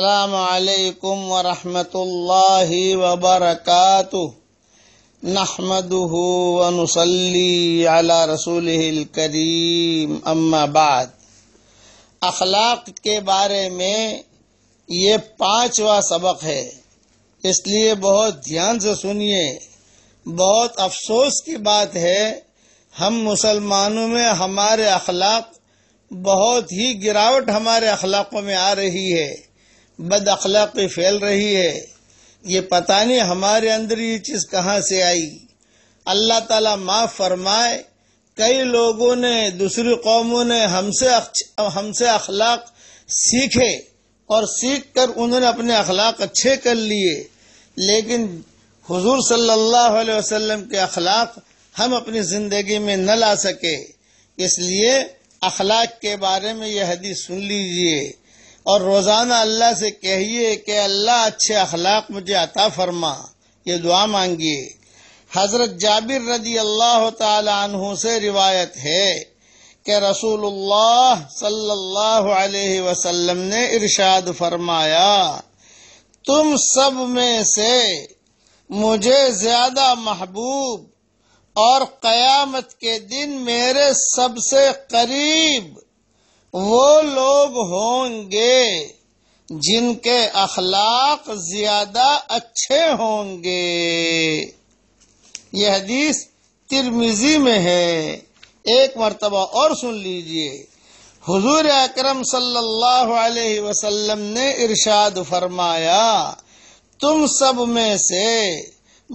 अलैक्म वरहमतुल्लाहि वबरकातु नहमदुहु वनुसल्ली अला रसूलिहिल करीम अम्मा बाद अखलाक के बारे में ये पांचवा सबक है इसलिए बहुत ध्यान से सुनिए बहुत अफसोस की बात है हम मुसलमानों में हमारे अखलाक बहुत ही गिरावट हमारे अखलाकों में आ रही है बद अखलाक़ी फैल रही है ये पता नहीं हमारे अंदर ये चीज़ कहाँ से आई अल्लाह ताला माफ़ फरमाए कई लोगों ने दूसरी कौमों ने हमसे हमसे अखलाक सीखे और सीख कर उन्होंने अपने अखलाक अच्छे कर लिए लेकिन हुजूर सल्लल्लाहु अलैहि वसल्लम के अखलाक हम अपनी ज़िंदगी में न ला सके इसलिए अखलाक के बारे में यह हदीस सुन लीजिए और रोज़ाना अल्लाह से कहिए कि अल्लाह अच्छे अखलाक मुझे अता फरमा ये दुआ मांगिए हज़रत जाबिर रदी अल्लाह तु से रिवायत है के रसूलुल्लाह सल्लल्लाहु अलैहि वसल्लम ने इरशाद फरमाया तुम सब में से मुझे ज़्यादा महबूब और क़यामत के दिन मेरे सबसे करीब वो लोग होंगे जिनके अखलाक ज्यादा अच्छे होंगे यह हदीस तिरमिजी में है एक मरतबा और सुन लीजिए हुजूर अकरम सल्लल्लाहु अलैहि वसल्लम ने इरशाद फरमाया तुम सब में से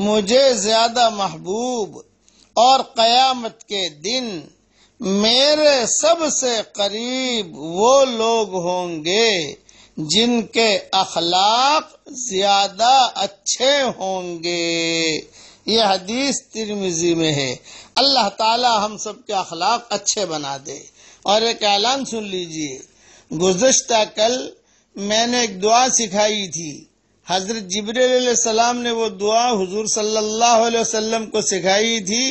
मुझे ज्यादा महबूब और कयामत के दिन मेरे सबसे करीब वो लोग होंगे जिनके अखलाक ज्यादा अच्छे होंगे ये हदीस तिरमिजी में है अल्लाह ताला हम सब के अखलाक अच्छे बना दे और एक ऐलान सुन लीजिए गुजशत कल मैंने एक दुआ सिखाई थी हजरत जबरील सलाम ने वो दुआ हुजूर सल्लल्लाहु अलैहि वसल्लम को सिखाई थी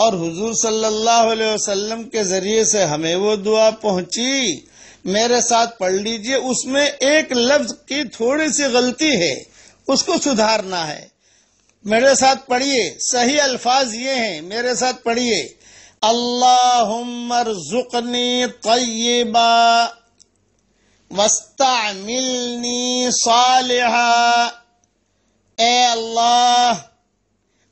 और हुजूर सल्लल्लाहु अलैहि वसल्लम के जरिए से हमें वो दुआ पहुंची मेरे साथ पढ़ लीजिए उसमें एक लफ्ज की थोड़ी सी गलती है उसको सुधारना है मेरे साथ पढ़िए सही अल्फाज ये हैं मेरे साथ पढ़िए अल्लाहुम्मरजुकनी तय्यबा वस्तामिलनी सालिहा ए अल्लाह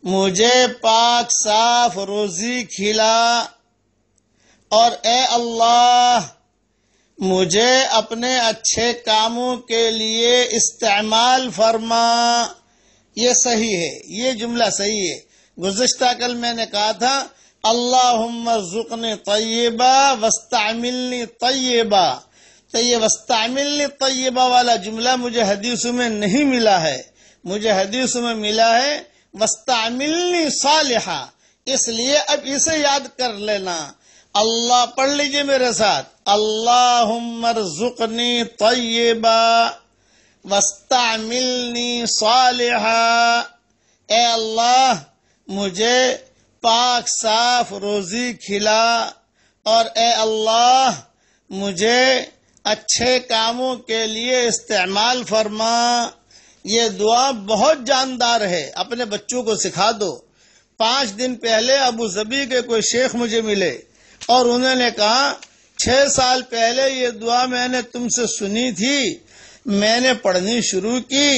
मुझे पाक साफ रोजी खिला और ए अल्लाह मुझे अपने अच्छे कामों के लिए इस्तेमाल फरमा ये सही है ये जुमला सही है गुज्त कल मैंने कहा था अल्लाह जुकन तय्यबा वस्तामिलनी तय्यबा तो ये वस्तामिलनी तय्यबा वाला जुमला मुझे हदीस में नहीं मिला है मुझे हदीस में मिला है वस्तामिलनी सालिहा इसलिए अब इसे याद कर लेना अल्लाह पढ़ लीजिए मेरे साथ अल्लाह मरजुकनी तय्यबा वस्तामिलनी सालिहा ए अल्लाह मुझे पाक साफ रोजी खिला और ए अल्लाह मुझे अच्छे कामों के लिए इस्तेमाल फरमा ये दुआ बहुत जानदार है अपने बच्चों को सिखा दो पांच दिन पहले अबू जबी के कोई शेख मुझे मिले और उन्होंने कहा छह साल पहले ये दुआ मैंने तुमसे सुनी थी मैंने पढ़नी शुरू की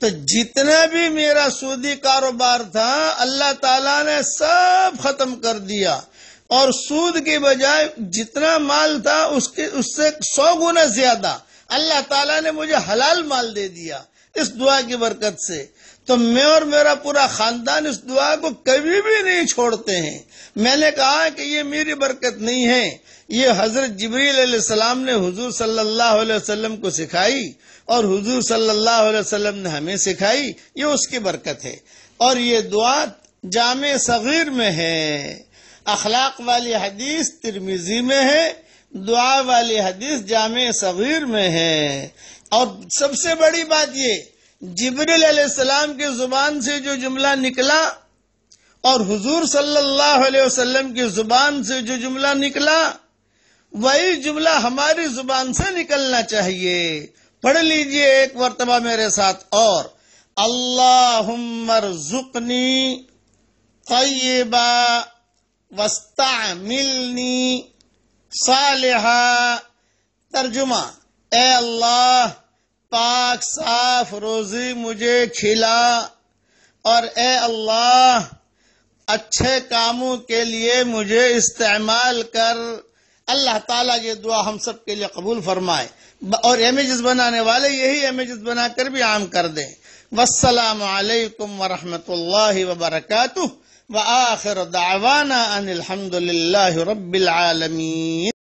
तो जितना भी मेरा सूदी कारोबार था अल्लाह ताला ने सब खत्म कर दिया और सूद के बजाय जितना माल था उसके उससे सौ गुना ज्यादा अल्लाह ताला ने मुझे हलाल माल दे दिया इस दुआ की बरकत से तो मैं और मेरा पूरा खानदान इस दुआ को कभी भी नहीं छोड़ते हैं मैंने कहा कि ये मेरी बरकत नहीं है ये हजरत जबरील सलाम ने हुजूर सल्लल्लाहु अलैहि वसल्लम को सिखाई और हुजूर सल्लल्लाहु अलैहि वसल्लम ने हमें सिखाई ये उसकी बरकत है और ये दुआ जाम सगीर में है अखलाक वाली हदीस तिरमिजी में है दुआ वाली हदीस जाम सगीर में है और सबसे बड़ी बात ये जिब्रिल की जुबान से जो जुमला निकला और हुजूर सल्लल्लाहु अलैहि वसल्लम की जुबान से जो जुमला निकला वही जुमला हमारी जुबान से निकलना चाहिए पढ़ लीजिए एक मरतबा मेरे साथ और अल्लाहुम्मरजुकनी तय्यबा वस्ता मिलनी सालहा तर्जुमा ए अल्लाह पाक साफ रोजी मुझे खिला और ए अल्लाह अच्छे कामों के लिए मुझे इस्तेमाल कर अल्लाह ताला ये दुआ हम सब के लिए कबूल फरमाए और इमेजेस बनाने वाले यही इमेजेस बनाकर भी आम कर दें वसलाम वरहमत वबरक व आखिर दावाना रब्बिल आलमीन